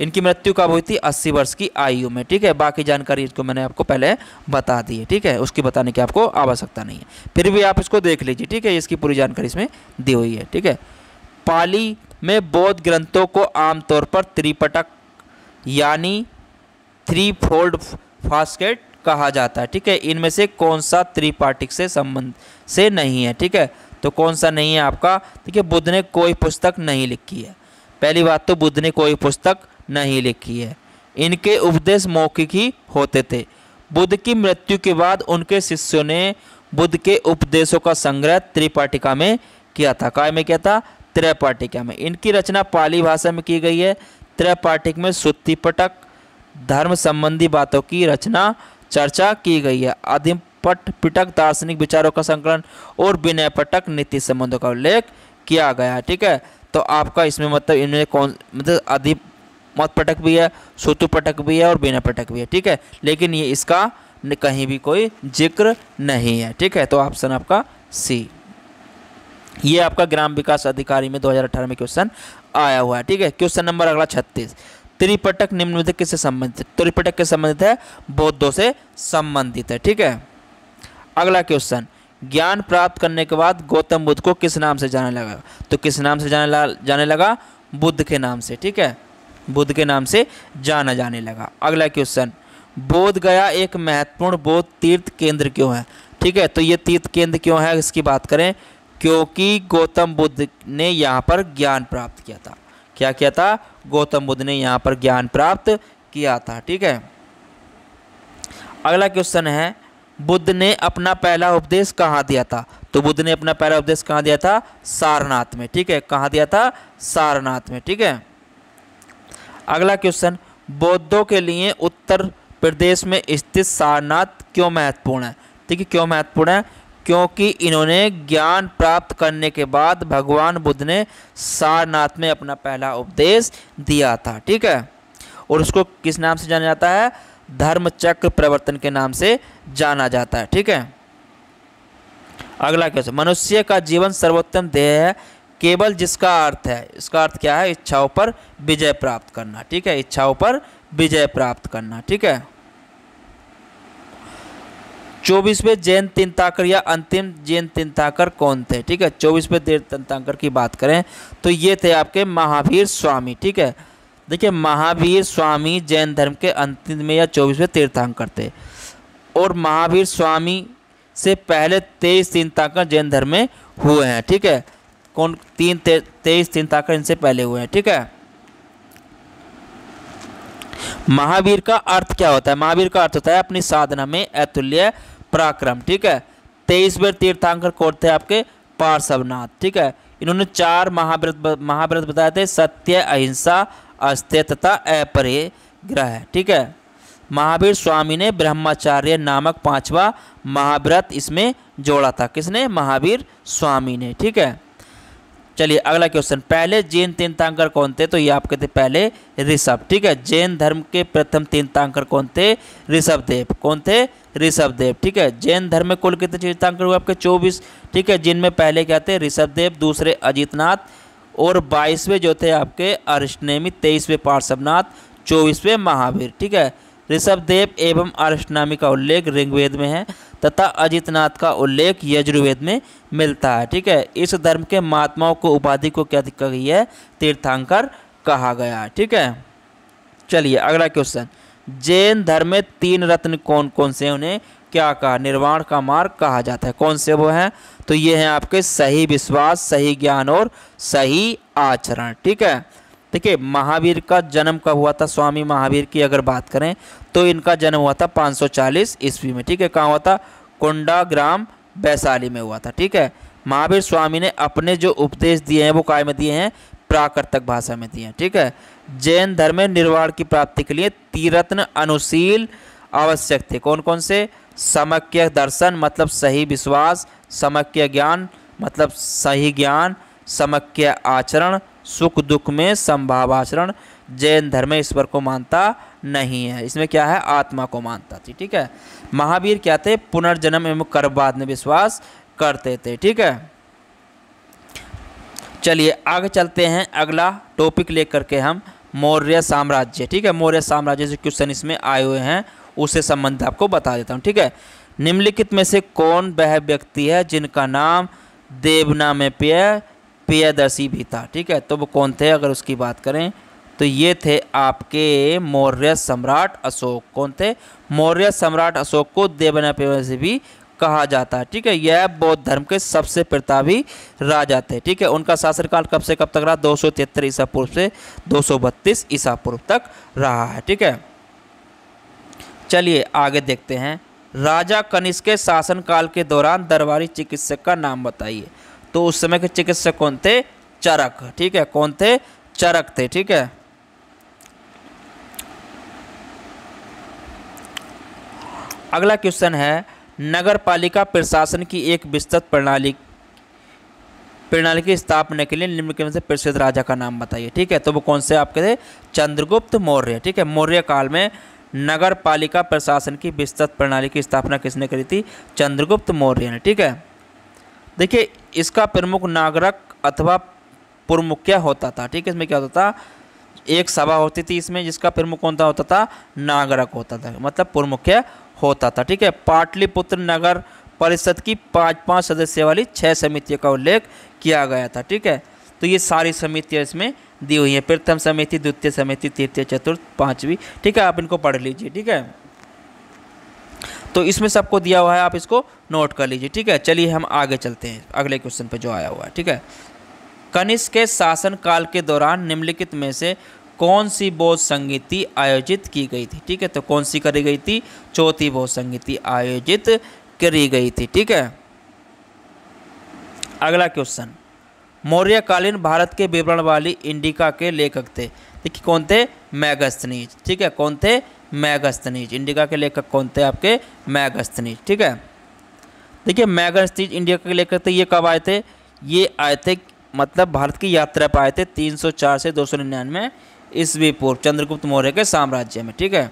इनकी मृत्यु कब हुई थी अस्सी वर्ष की आयु में ठीक है बाकी जानकारी इसको मैंने आपको पहले बता दी है ठीक है उसकी बताने की आपको आवश्यकता नहीं है फिर भी आप इसको देख लीजिए ठीक है इसकी पूरी जानकारी इसमें दी हुई है ठीक है पाली में बौद्ध ग्रंथों को आमतौर पर त्रिपटक यानी थ्री फोल्ड फास्केट कहा जाता है ठीक है इनमें से कौन सा त्रिपाठिक से संबंध से नहीं है ठीक है तो कौन सा नहीं है आपका देखिए बुद्ध ने कोई पुस्तक नहीं लिखी है पहली बात तो बुद्ध ने कोई पुस्तक नहीं लिखी है इनके उपदेश मौखिक ही होते थे बुद्ध की मृत्यु के बाद उनके शिष्यों ने बुद्ध के उपदेशों का संग्रह त्रिपाठिका में किया था काय में क्या था त्रैपाठिका में इनकी रचना पाली भाषा में की गई है त्रैपाठिक में श्रुतिपटक धर्म संबंधी बातों की रचना चर्चा की गई है आदिम पट पिटक दार्शनिक विचारों का संकलन और विनय पटक नीति संबंधों का उल्लेख किया गया ठीक है तो आपका इसमें मतलब इनमें कौन मतलब अधिप मत पटक भी है सुतु पटक भी है और बिना पटक भी है ठीक है लेकिन ये इसका कहीं भी कोई जिक्र नहीं है ठीक है तो ऑप्शन आपका सी ये आपका ग्राम विकास अधिकारी में 2018 में क्वेश्चन आया हुआ है ठीक है क्वेश्चन नंबर अगला छत्तीस त्रिपटक निम्नलिखित किससे संबंधित त्रिपटक के संबंधित है बौद्धों से संबंधित है ठीक है अगला क्वेश्चन ज्ञान प्राप्त करने के बाद गौतम बुद्ध को किस नाम से जाने लगा तो किस नाम से जाने जाने लगा बुद्ध के नाम से ठीक है बुद्ध के नाम से जाना जाने लगा अगला क्वेश्चन बोध गया एक महत्वपूर्ण बोध तीर्थ केंद्र क्यों है ठीक है तो ये तीर्थ केंद्र क्यों है इसकी बात करें क्योंकि गौतम बुद्ध ने यहाँ पर ज्ञान प्राप्त किया था क्या किया था गौतम बुद्ध ने यहाँ पर ज्ञान प्राप्त किया था ठीक है अगला क्वेश्चन है बुद्ध ने अपना पहला उपदेश कहाँ दिया था तो बुद्ध ने अपना पहला उपदेश कहाँ दिया था सारनाथ में ठीक है कहाँ दिया था सारनाथ में ठीक है अगला क्वेश्चन बौद्धों के लिए उत्तर प्रदेश में स्थित सारनाथ क्यों महत्वपूर्ण है ठीक है क्यों महत्वपूर्ण है क्योंकि इन्होंने ज्ञान प्राप्त करने के बाद भगवान बुद्ध ने सारनाथ में अपना पहला उपदेश दिया था ठीक है और उसको किस नाम से जाना जाता है धर्म चक्र प्रवर्तन के नाम से जाना जाता है ठीक है अगला क्वेश्चन मनुष्य का जीवन सर्वोत्तम देह है केवल जिसका अर्थ है इसका अर्थ क्या है इच्छाओं पर विजय प्राप्त करना ठीक है इच्छाओं पर विजय प्राप्त करना ठीक है चौबीसवें जैन तिंताकर या अंतिम जैन तिंताकर कौन थे ठीक है चौबीसवें तिंताकर की बात करें तो ये थे आपके महावीर स्वामी ठीक है देखिए महावीर स्वामी जैन धर्म के अंतिम में या चौबीसवें तीर्थांकर थे और महावीर स्वामी से पहले तेईस तीर्थांकर जैन धर्म में हुए हैं ठीक है कौन तीन ते, तेईस तीर्थांकर इनसे पहले हुए हैं ठीक है महावीर का अर्थ क्या होता है महावीर का अर्थ होता है अपनी साधना में अतुल्य पराक्रम ठीक है बेर तीर्थांकर कौन थे आपके पार्श्वनाथ ठीक है इन्होंने चार महाव्रत महाव्रत बताए थे सत्य अहिंसा अस्तित्वता तथा अपरे ग्रह है ठीक है महावीर स्वामी ने ब्रह्मचार्य नामक पांचवा महाव्रत इसमें जोड़ा था किसने महावीर स्वामी ने ठीक है चलिए अगला क्वेश्चन पहले जैन तीर्थांकर कौन थे तो ये आपके थे पहले ऋषभ ठीक है जैन धर्म के प्रथम तीर्थांकर कौन थे ऋषभ देव कौन थे ऋषभ देव ठीक है जैन धर्म में कुल कितने तीर्थांकर हुए आपके चौबीस ठीक है जिनमें पहले क्या थे ऋषभ देव दूसरे अजितनाथ और बाईसवें जो थे आपके अरिष्टनेमी तेईसवें पार्श्वनाथ चौबीसवें महावीर ठीक है ऋषभदेव एवं अर्षनामी का उल्लेख ऋग्वेद में है तथा अजितनाथ का उल्लेख यजुर्वेद में मिलता है ठीक है इस धर्म के महात्माओं को उपाधि को क्या कहा गई है तीर्थांकर कहा गया है ठीक है चलिए अगला क्वेश्चन जैन धर्म में तीन रत्न कौन कौन से उन्हें क्या कहा निर्वाण का मार्ग कहा जाता है कौन से वो हैं तो ये हैं आपके सही विश्वास सही ज्ञान और सही आचरण ठीक है ठीक है महावीर का जन्म कब हुआ था स्वामी महावीर की अगर बात करें तो इनका जन्म हुआ था 540 ईस्वी में ठीक है कहाँ हुआ था कुंडा ग्राम वैशाली में हुआ था ठीक है महावीर स्वामी ने अपने जो उपदेश दिए हैं वो काय में दिए हैं प्राकृतक भाषा में दिए हैं ठीक है जैन धर्म में निर्वाण की प्राप्ति के लिए तीरत्न अनुशील आवश्यक थे कौन कौन से समक्य दर्शन मतलब सही विश्वास समक्य ज्ञान मतलब सही ज्ञान समक्य आचरण सुख दुख में संभाव आचरण जैन धर्म ईश्वर को मानता नहीं है इसमें क्या है आत्मा को मानता थी ठीक है महावीर क्या थे पुनर्जन्म एवं कर्मवाद में विश्वास करते थे ठीक है चलिए आगे चलते हैं अगला टॉपिक लेकर के हम मौर्य साम्राज्य ठीक है मौर्य साम्राज्य से क्वेश्चन इसमें आए हुए हैं उससे संबंधित आपको बता देता हूँ ठीक है निम्नलिखित में से कौन वह व्यक्ति है जिनका नाम देवनामे पेय पेयदर्शी भी था ठीक है तो वो कौन थे अगर उसकी बात करें तो ये थे आपके मौर्य सम्राट अशोक कौन थे मौर्य सम्राट अशोक को देवनापेय से भी कहा जाता है ठीक है यह बौद्ध धर्म के सबसे प्रतापी राजा थे ठीक है उनका शासनकाल कब से कब तक रहा दो सौ तिहत्तर ईसा पूर्व से दो सौ बत्तीस ईसा पूर्व तक रहा है ठीक है चलिए आगे देखते हैं राजा कनिष्क के शासनकाल के दौरान दरबारी चिकित्सक का नाम बताइए तो उस समय के चिकित्सक कौन थे चरक ठीक है कौन थे चरक थे ठीक है अगला क्वेश्चन है नगर पालिका प्रशासन की एक विस्तृत प्रणाली प्रणाली की स्थापना के लिए निम्नलिखित से प्रसिद्ध राजा का नाम बताइए ठीक है तो वो कौन से आपके थे चंद्रगुप्त मौर्य ठीक है मौर्य काल में नगर पालिका प्रशासन की विस्तृत प्रणाली की स्थापना किसने करी थी चंद्रगुप्त मौर्य ने ठीक है देखिए इसका प्रमुख नागरक अथवा प्रमुखिया होता था ठीक है इसमें क्या होता था एक सभा होती थी इसमें जिसका प्रमुख कौन था होता था नागरक होता था मतलब प्रमुखिया होता था ठीक है पाटलिपुत्र नगर परिषद की पाँच पाँच सदस्य वाली छः समितियों का उल्लेख किया गया था ठीक है तो ये सारी समितियाँ इसमें दी हुई है प्रथम समिति द्वितीय समिति तृतीय चतुर्थ पाँचवीं ठीक है आप इनको पढ़ लीजिए ठीक है तो इसमें सबको दिया हुआ है आप इसको नोट कर लीजिए ठीक है चलिए हम आगे चलते हैं अगले क्वेश्चन पर जो आया हुआ है ठीक है कनिष्क के शासनकाल के दौरान निम्नलिखित में से कौन सी बौद्ध संगीति आयोजित की गई थी ठीक है तो कौन सी करी गई थी चौथी बौद्ध संगीति आयोजित करी गई थी ठीक है अगला क्वेश्चन मौर्यकालीन भारत के विवरण वाली इंडिका के लेखक थे देखिए कौन थे मैगस्तनीज ठीक है कौन थे मैगस्तनीज इंडिका के लेखक कौन थे आपके मैगस्तनीज ठीक है देखिए मैगस्तनीज इंडिया के लेखक थे ये कब आए थे ये आए थे मतलब भारत की यात्रा पर आए थे 304 से 299 ईस्वी पूर्व चंद्रगुप्त मौर्य के साम्राज्य में ठीक है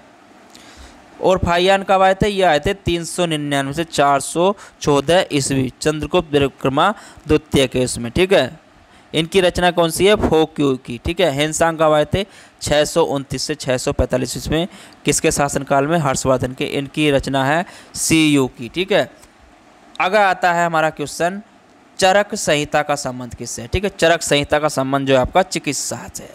और फाइयान कब आए थे ये आए थे तीन सौ निन्यानवे से चार सौ चौदह ईस्वी चंद्रगुप्त विक्रमा द्वितीय के इसमें ठीक है इनकी रचना कौन सी है फोक्यू की ठीक है हेनसांग कब आए थे छः से छः सौ में किसके शासनकाल में हर्षवर्धन के इनकी रचना है सी यू की ठीक है अगर आता है हमारा क्वेश्चन चरक संहिता का संबंध किससे है ठीक है चरक संहिता का संबंध जो है आपका चिकित्सा से है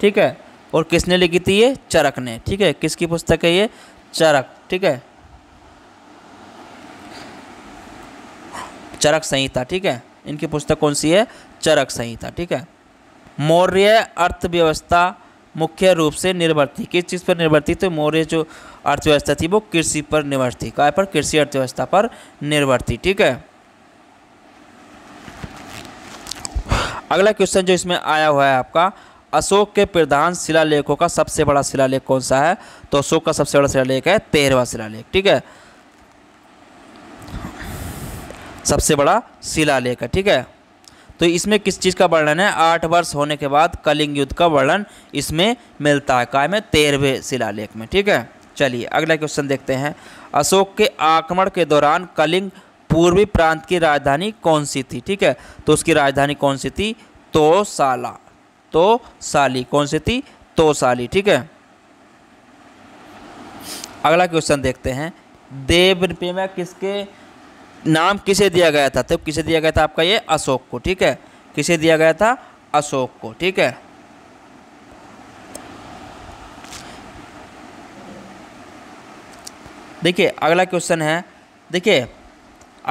ठीक है और किसने लिखी थी ये चरक ने ठीक है किसकी पुस्तक है ये चरक ठीक है चरक संहिता ठीक है इनकी पुस्तक कौन सी है चरक संहिता ठीक है मौर्य अर्थव्यवस्था मुख्य रूप से निर्भर थी किस चीज़ पर निर्भर थी तो मौर्य जो अर्थव्यवस्था थी वो कृषि पर निर्भर थी काय पर कृषि अर्थव्यवस्था पर निर्भर थी ठीक है अगला क्वेश्चन जो इसमें आया हुआ है आपका अशोक के प्रधान शिलालेखों का सबसे बड़ा शिलालेख कौन सा है तो अशोक का सबसे बड़ा शिलालेख है तेरहवा शिलालेख ठीक है सबसे बड़ा शिला लेख है ठीक है तो इसमें किस चीज़ का वर्णन है आठ वर्ष होने के बाद कलिंग युद्ध का वर्णन इसमें मिलता है काय में तेरहवें शिलालेख में ठीक है चलिए अगला क्वेश्चन देखते हैं अशोक के आक्रमण के दौरान कलिंग पूर्वी प्रांत की राजधानी कौन सी थी ठीक है तो उसकी राजधानी कौन सी थी तो साला तो साली कौन सी थी तो साली ठीक है अगला क्वेश्चन देखते हैं देव में किसके नाम किसे दिया गया था तो किसे दिया गया था आपका ये अशोक को ठीक है किसे दिया गया था अशोक को ठीक है देखिए अगला क्वेश्चन है देखिए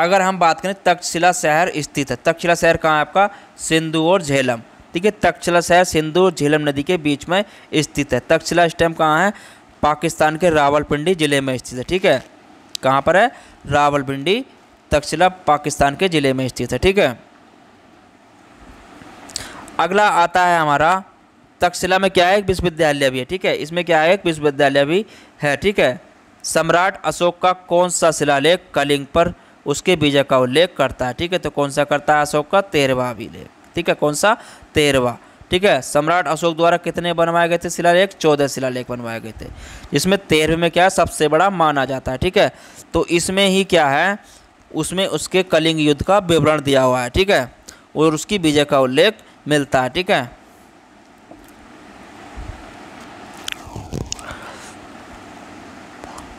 अगर हम बात करें तक्षशिला शहर स्थित है तक्षशिला शहर कहाँ है आपका सिंधु और झेलम ठीक है तक्षशिला शहर सिंधु और झेलम नदी के बीच में स्थित है तक्षशिला इस कहाँ है पाकिस्तान के रावलपिंडी जिले में स्थित है ठीक है कहाँ पर है रावलपिंडी तक्षशिला पाकिस्तान के ज़िले में स्थित है ठीक है अगला आता है हमारा तक्षशिला में क्या है एक विश्वविद्यालय भी है ठीक है इसमें क्या है एक विश्वविद्यालय भी है ठीक है सम्राट अशोक का कौन सा शिलालेख कलिंग पर उसके विजय का उल्लेख करता है ठीक है तो कौन सा करता है अशोक का तेरवा अभिलेख ठीक है कौन सा तेरवा ठीक है सम्राट अशोक द्वारा कितने बनवाए गए थे शिलालेख चौदह शिलालेख बनवाए गए थे इसमें तेरहवें में क्या सबसे बड़ा माना जाता है ठीक है तो इसमें ही क्या है उसमें उसके कलिंग युद्ध का विवरण दिया हुआ है ठीक है और उसकी विजय का उल्लेख मिलता है ठीक है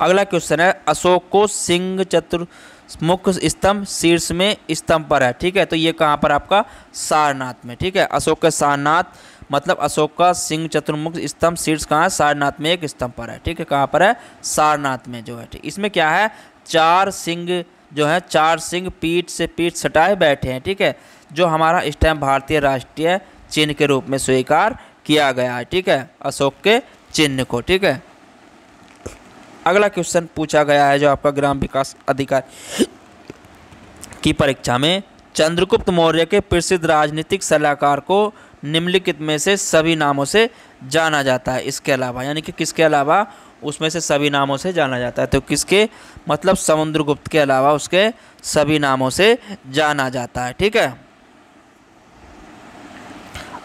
अगला क्वेश्चन है अशोक को सिंह चतुर्मुख स्तंभ शीर्ष में स्तंभ पर है ठीक है तो ये कहाँ पर आपका सारनाथ में ठीक है अशोक के सारनाथ मतलब अशोक का सिंह चतुर्मुख स्तंभ शीर्ष कहाँ है सारनाथ में एक स्तंभ पर है ठीक है कहाँ पर है सारनाथ में जो है ठीक इसमें क्या है चार सिंह जो है चार सिंह पीठ से पीठ सटाए बैठे हैं ठीक है जो हमारा इस टाइम भारतीय राष्ट्रीय चिन्ह के रूप में स्वीकार किया गया है ठीक है अशोक के चिन्ह को ठीक है अगला क्वेश्चन पूछा गया है जो आपका ग्राम विकास अधिकारी की परीक्षा में चंद्रगुप्त मौर्य के प्रसिद्ध राजनीतिक सलाहकार को निम्नलिखित में से सभी नामों से जाना जाता है इसके अलावा यानी कि किसके अलावा उसमें से सभी नामों से जाना जाता है तो किसके मतलब समुद्रगुप्त के अलावा उसके सभी नामों से जाना जाता है ठीक है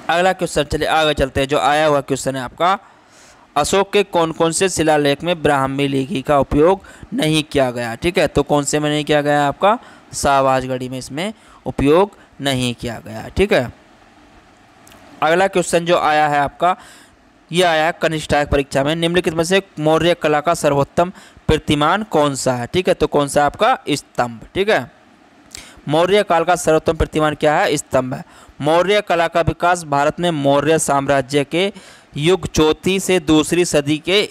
अगला क्वेश्चन चलिए आगे चलते हैं जो आया हुआ क्वेश्चन है आपका अशोक के कौन कौन से शिलालेख में ब्राह्मी लिखी का उपयोग नहीं किया गया ठीक है तो कौन से में नहीं किया गया आपका शाहबाजगढ़ी में इसमें उपयोग नहीं किया गया ठीक है अगला क्वेश्चन जो आया है आपका यह आया है कनिष्ठायक परीक्षा में निम्नलिखित में से मौर्य कला का सर्वोत्तम प्रतिमान कौन सा है ठीक है तो कौन सा है आपका स्तंभ ठीक है मौर्य काल का सर्वोत्तम प्रतिमान क्या है स्तंभ है मौर्य कला का विकास भारत में मौर्य साम्राज्य के युग चौथी से दूसरी सदी के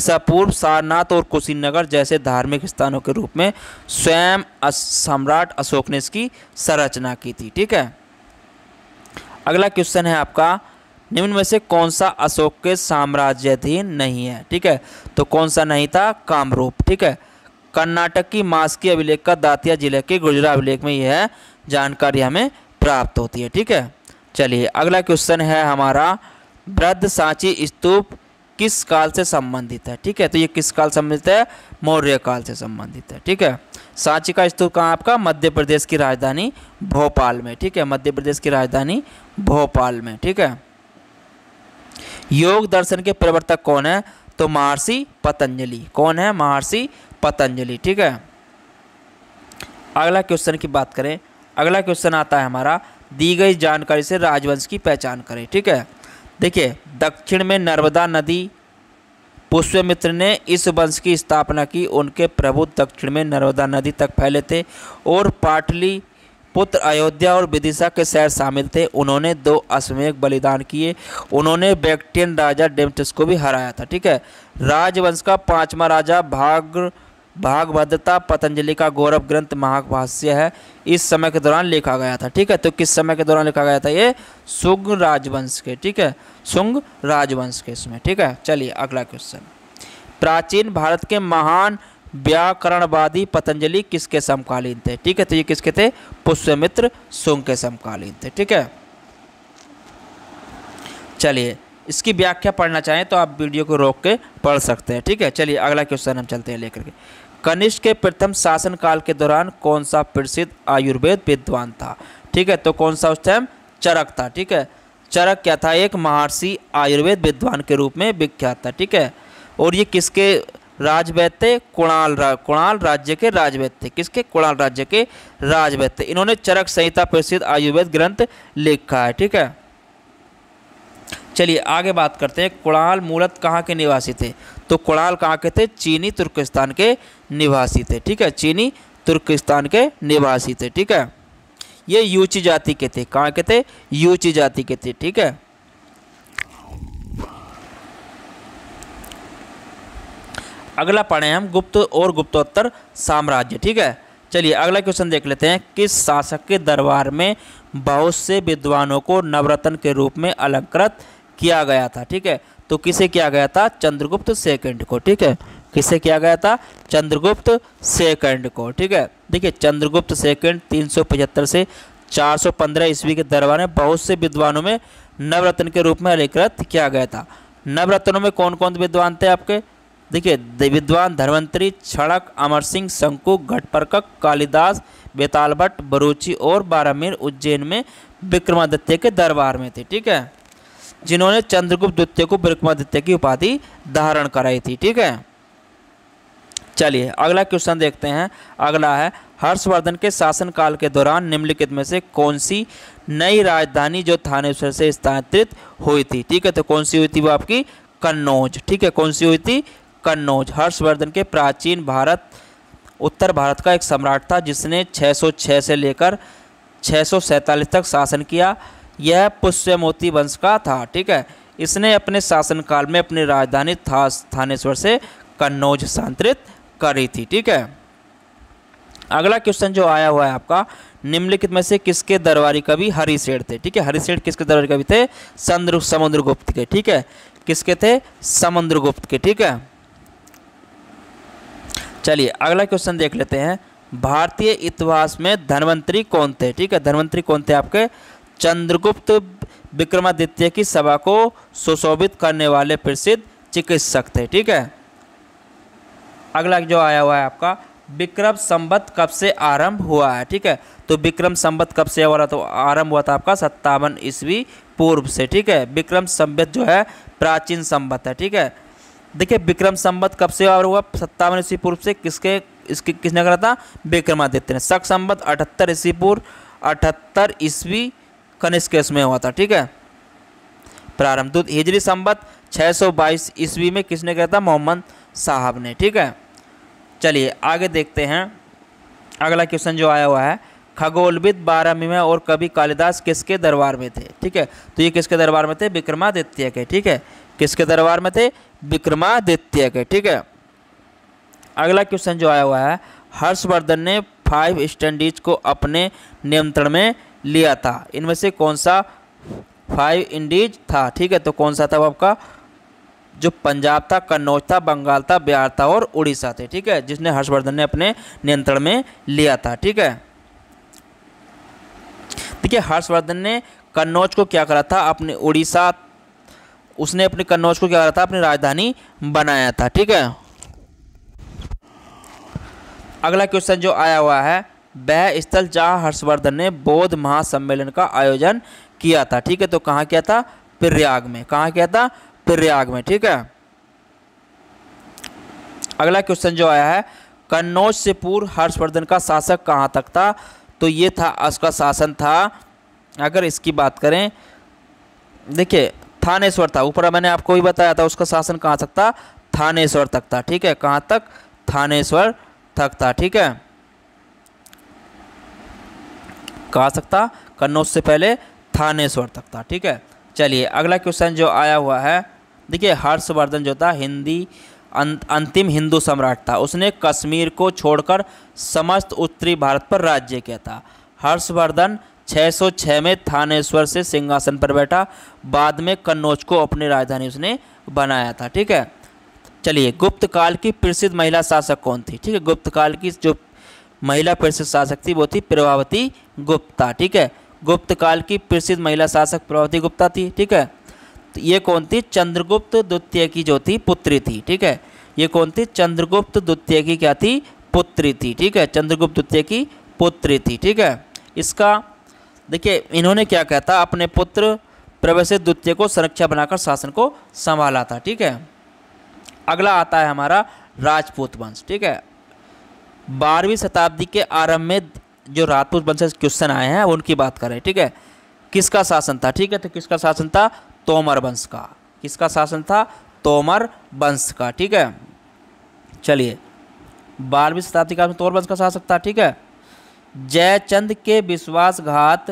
ईसा पूर्व सारनाथ और कुशीनगर जैसे धार्मिक स्थानों के रूप में स्वयं सम्राट अशोक ने इसकी संरचना की थी ठीक है अगला क्वेश्चन है आपका निम्न में से कौन सा अशोक के साम्राज्याधीन नहीं है ठीक है तो कौन सा नहीं था कामरूप ठीक है कर्नाटक की मास्की अभिलेख का दातिया जिले के गुजरा अभिलेख में यह जानकारी हमें प्राप्त होती है ठीक है चलिए अगला क्वेश्चन है हमारा वृद्ध सांची स्तूप किस काल से संबंधित है ठीक है तो ये किस काल संबंधित है मौर्य काल से संबंधित है ठीक है सांची का स्तूप कहाँ आपका मध्य प्रदेश की राजधानी भोपाल में ठीक है मध्य प्रदेश की राजधानी भोपाल में ठीक है योग दर्शन के प्रवर्तक कौन है तो महर्षि पतंजलि कौन है महर्षि पतंजलि ठीक है अगला क्वेश्चन की बात करें अगला क्वेश्चन आता है हमारा दी गई जानकारी से राजवंश की पहचान करें ठीक है देखिए दक्षिण में नर्मदा नदी पुष्यमित्र ने इस वंश की स्थापना की उनके प्रभु दक्षिण में नर्मदा नदी तक फैले थे और पाटली पुत्र अयोध्या और विदिशा के शहर शामिल थे उन्होंने दो अश्वमेघ बलिदान किए उन्होंने बैक्टियन राजा डेमटिस को भी हराया था ठीक है राजवंश का पांचवा राजा भाग भागभद्रता पतंजलि का गौरव ग्रंथ महाभाष्य है इस समय के दौरान लिखा गया था ठीक है तो किस समय के दौरान लिखा गया था ये सुंग राजवंश के ठीक है सुंग राजवंश के इसमें ठीक है चलिए अगला क्वेश्चन प्राचीन भारत के महान व्याकरणवादी पतंजलि किसके समकालीन थे ठीक है तो ये किसके थे पुष्यमित्र सुंग के समकालीन थे ठीक है चलिए इसकी व्याख्या पढ़ना चाहें तो आप वीडियो को रोक के पढ़ सकते हैं ठीक है चलिए अगला क्वेश्चन हम चलते हैं लेकर के कनिष्ठ के प्रथम शासनकाल के दौरान कौन सा प्रसिद्ध आयुर्वेद विद्वान था ठीक है तो कौन सा उस टाइम चरक था ठीक है चरक क्या था एक महर्षि आयुर्वेद विद्वान के रूप में विख्यात था ठीक है और ये किसके राजवैत्य कुणाल रा, कुणाल राज्य के राजवैत्य किसके कुणाल राज्य के राजवैत्य इन्होंने चरक संहिता प्रसिद्ध आयुर्वेद ग्रंथ लिखा है ठीक है चलिए आगे बात करते हैं कुणाल मूलत कहाँ के निवासी थे तो कुणाल कहाँ के थे चीनी तुर्किस्तान के निवासी थे ठीक है चीनी तुर्किस्तान के निवासी थे ठीक है ये यूची जाति के थे कहाँ के थे यूची जाति के थे ठीक है अगला पढ़े हम गुप्त और गुप्तोत्तर साम्राज्य ठीक है चलिए अगला क्वेश्चन देख लेते हैं किस शासक के दरबार में बहुत से विद्वानों को नवरत्न के रूप में अलंकृत किया गया था ठीक है तो किसे किया गया था चंद्रगुप्त सेकंड को ठीक है किसे किया गया था चंद्रगुप्त सेकंड को ठीक है देखिए चंद्रगुप्त सेकंड 375 से 415 ईस्वी के दरबार में बहुत से विद्वानों में नवरत्न के रूप में अलंकृत किया गया था नवरत्नों में कौन कौन विद्वान थे आपके देखिए विद्वान धर्मंतरी छड़क अमर सिंह शंकु घटपरक कालिदास भट्ट बरूची और बारामीर उज्जैन में विक्रमादित्य के दरबार में थे ठीक है जिन्होंने चंद्रगुप्त द्वितीय को विक्रमादित्य की उपाधि धारण कराई थी ठीक है चलिए अगला क्वेश्चन देखते हैं अगला है हर्षवर्धन के शासनकाल के दौरान निम्नलिखित में से कौन सी नई राजधानी जो थानेश्वर से स्थानांतरित हुई थी ठीक है तो कौन सी हुई थी वो आपकी कन्नौज ठीक है कौन सी हुई थी कन्नौज हर्षवर्धन के प्राचीन भारत उत्तर भारत का एक सम्राट था जिसने 606 से लेकर छः तक शासन किया यह पुष्यमोती वंश का था ठीक है इसने अपने शासनकाल में अपनी राजधानी था थानेश्वर से कन्नौज स्थानांतरित करी थी ठीक है अगला क्वेश्चन जो आया हुआ है आपका निम्नलिखित में से किसके दरबारी कवि हरिशेठ थे ठीक है हरिशेठ किसके दरबारी कवि थे चंद्र समुद्रगुप्त के ठीक है किसके थे समुद्रगुप्त के ठीक है चलिए अगला क्वेश्चन देख लेते हैं भारतीय इतिहास में धनवंतरी कौन थे ठीक है धनवंतरी कौन थे आपके चंद्रगुप्त विक्रमादित्य की सभा को सुशोभित करने वाले प्रसिद्ध चिकित्सक थे ठीक है अगला जो आया हुआ है आपका विक्रम संबत कब से आरंभ हुआ है ठीक है तो विक्रम संबत कब से हुआ तो आरंभ हुआ था आपका सत्तावन ईस्वी पूर्व से ठीक है विक्रम संबत जो है प्राचीन संबत है ठीक है देखिए विक्रम संबत कब से और हुआ सत्तावन ईस्वी पूर्व से किसके इसके किसने करा था विक्रमादित्य ने शक संबत अठहत्तर ईस्वी पूर्व अठहत्तर ईस्वी कनिष्क में हुआ था ठीक है प्रारंभ दूत हिजरी संबत 622 ईस्वी में किसने कहा था मोहम्मद साहब ने ठीक है चलिए आगे देखते हैं अगला क्वेश्चन जो आया हुआ है खगोलविद बारहवीं में और कभी कालिदास किसके दरबार में थे ठीक है तो ये किसके दरबार में थे विक्रमादित्य के ठीक है किसके दरबार में थे विक्रमादित्य के ठीक है अगला क्वेश्चन जो आया हुआ है हर्षवर्धन ने फाइव स्टैंडीज को अपने नियंत्रण में लिया था इनमें से कौन सा फाइव इंडीज था ठीक है तो कौन सा था वो आपका जो पंजाब था कन्नौज था बंगाल था बिहार था और उड़ीसा थे ठीक है जिसने हर्षवर्धन ने अपने नियंत्रण में लिया था ठीक है देखिए हर्षवर्धन ने कन्नौज को क्या करा था अपने उड़ीसा उसने अपने कन्नौज को क्या करा था अपनी राजधानी बनाया था ठीक है अगला क्वेश्चन जो आया हुआ है वह स्थल जहाँ हर्षवर्धन ने बौद्ध महासम्मेलन का आयोजन किया था ठीक है तो कहाँ किया था प्रयाग में कहाँ किया था प्रयाग में ठीक है अगला क्वेश्चन जो आया है कन्नौज से पूर्व हर्षवर्धन का शासक कहाँ तक था तो ये था उसका शासन था अगर इसकी बात करें देखिए थानेश्वर था ऊपर मैंने आपको भी बताया था उसका शासन कहाँ तक था थानेश्वर तक था ठीक है कहाँ तक थानेश्वर तक था ठीक है कहा सकता कन्नौज से पहले थानेश्वर तक था ठीक है चलिए अगला क्वेश्चन जो आया हुआ है देखिए हर्षवर्धन जो था हिंदी अं-, अंतिम हिंदू सम्राट था उसने कश्मीर को छोड़कर समस्त उत्तरी भारत पर राज्य किया था हर्षवर्धन 606 में थानेश्वर से सिंहासन पर बैठा बाद में कन्नौज को अपनी राजधानी उसने बनाया था ठीक है चलिए गुप्त काल की प्रसिद्ध महिला शासक कौन थी ठीक है गुप्त काल की जो महिला प्रसिद्ध शासक थी वो थी प्रभावती गुप्ता ठीक है गुप्त काल की प्रसिद्ध महिला शासक प्रभावती गुप्ता थी ठीक है तो ये कौन थी चंद्रगुप्त द्वितीय की जो थी पुत्री थी ठीक है ये कौन थी चंद्रगुप्त द्वितीय की क्या थी पुत्री थी ठीक है चंद्रगुप्त द्वितीय की पुत्री थी ठीक है इसका देखिए इन्होंने क्या कहा था अपने पुत्र प्रवेशित द्वितीय को संरक्षा बनाकर शासन को संभाला था ठीक है अगला आता है हमारा राजपूत वंश ठीक है बारहवीं शताब्दी के आरंभ में जो राजपूत वंश क्वेश्चन आए हैं उनकी बात करें ठीक है किसका शासन था ठीक है तो किसका शासन था तोमर वंश का किसका शासन था तोमर वंश का ठीक है चलिए बारहवीं शताब्दी का तोमर वंश का शासक था ठीक है जयचंद के विश्वासघात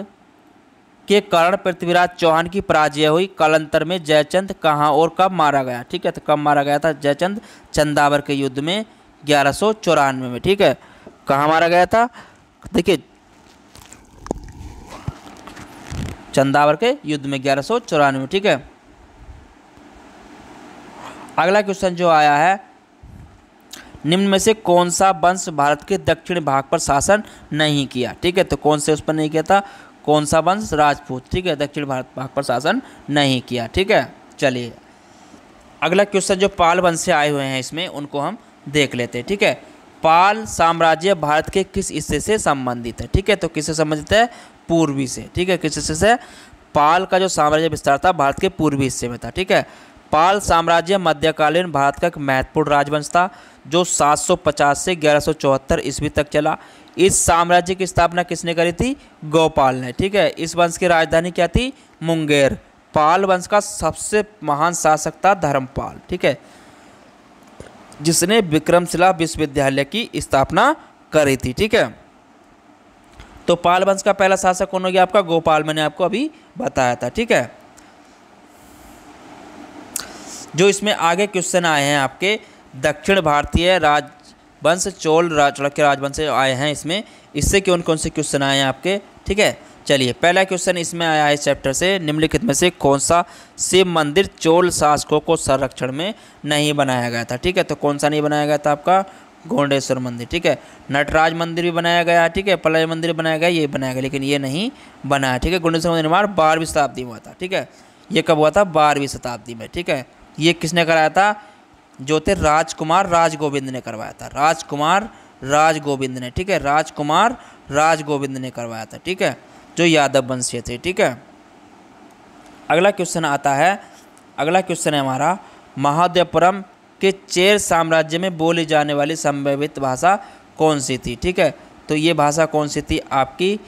के कारण पृथ्वीराज चौहान की पराजय हुई कालांतर में जयचंद कहाँ और कब मारा गया ठीक है तो कब मारा गया था जयचंद चंदावर के युद्ध में ग्यारह में ठीक है कहाँ मारा गया था देखिए चंदावर के युद्ध में ग्यारह सौ चौरानवे ठीक है अगला क्वेश्चन जो आया है निम्न में से कौन सा वंश भारत के दक्षिण भाग पर शासन नहीं किया ठीक है तो कौन से उस पर नहीं किया था कौन सा वंश राजपूत ठीक है दक्षिण भारत भाग पर शासन नहीं किया ठीक है चलिए अगला क्वेश्चन जो पाल वंश से आए हुए हैं इसमें उनको हम देख लेते हैं ठीक है पाल साम्राज्य भारत के किस हिस्से से संबंधित है ठीक है तो किससे संबंधित है पूर्वी से ठीक है किस हिस्से से पाल का जो साम्राज्य विस्तार था भारत के पूर्वी हिस्से में था ठीक है पाल साम्राज्य मध्यकालीन भारत का एक महत्वपूर्ण राजवंश था जो 750 से 1174 ईस्वी तक चला इस साम्राज्य की स्थापना किसने करी थी गोपाल ने ठीक है इस वंश की राजधानी क्या थी मुंगेर पाल वंश का सबसे महान शासक था धर्मपाल ठीक है जिसने विक्रमशिला विश्वविद्यालय की स्थापना करी थी ठीक है तो पाल वंश का पहला शासक कौन हो गया आपका गोपाल मैंने आपको अभी बताया था ठीक है जो इसमें आगे क्वेश्चन आए हैं आपके दक्षिण भारतीय राजवंश चोल राज के राजवंश आए हैं इसमें इससे कौन कौन से क्वेश्चन आए हैं आपके ठीक है चलिए पहला क्वेश्चन इसमें आया है इस चैप्टर से निम्नलिखित में से कौन सा शिव मंदिर चोल शासकों को संरक्षण में नहीं बनाया गया था ठीक है तो कौन सा नहीं बनाया गया था आपका गोंडेश्वर मंदिर ठीक है नटराज मंदिर भी बनाया गया ठीक है पलय मंदिर बनाया गया ये बनाया गया लेकिन ये नहीं बनाया ठीक है गोंडेश्वर मंदिर निर्माण बारहवीं शताब्दी में हुआ था ठीक है ये कब हुआ था बारहवीं शताब्दी में ठीक है ये किसने कराया था जो थे राजकुमार राजगोविंद ने करवाया था राजकुमार राजगोविंद ने ठीक है राजकुमार राजगोविंद ने करवाया था ठीक है जो यादव वंशीय थे ठीक है अगला क्वेश्चन आता है अगला क्वेश्चन है हमारा महादेवपुरम के चेर साम्राज्य में बोली जाने वाली संभवित भाषा कौन सी थी ठीक है तो ये भाषा कौन सी थी आपकी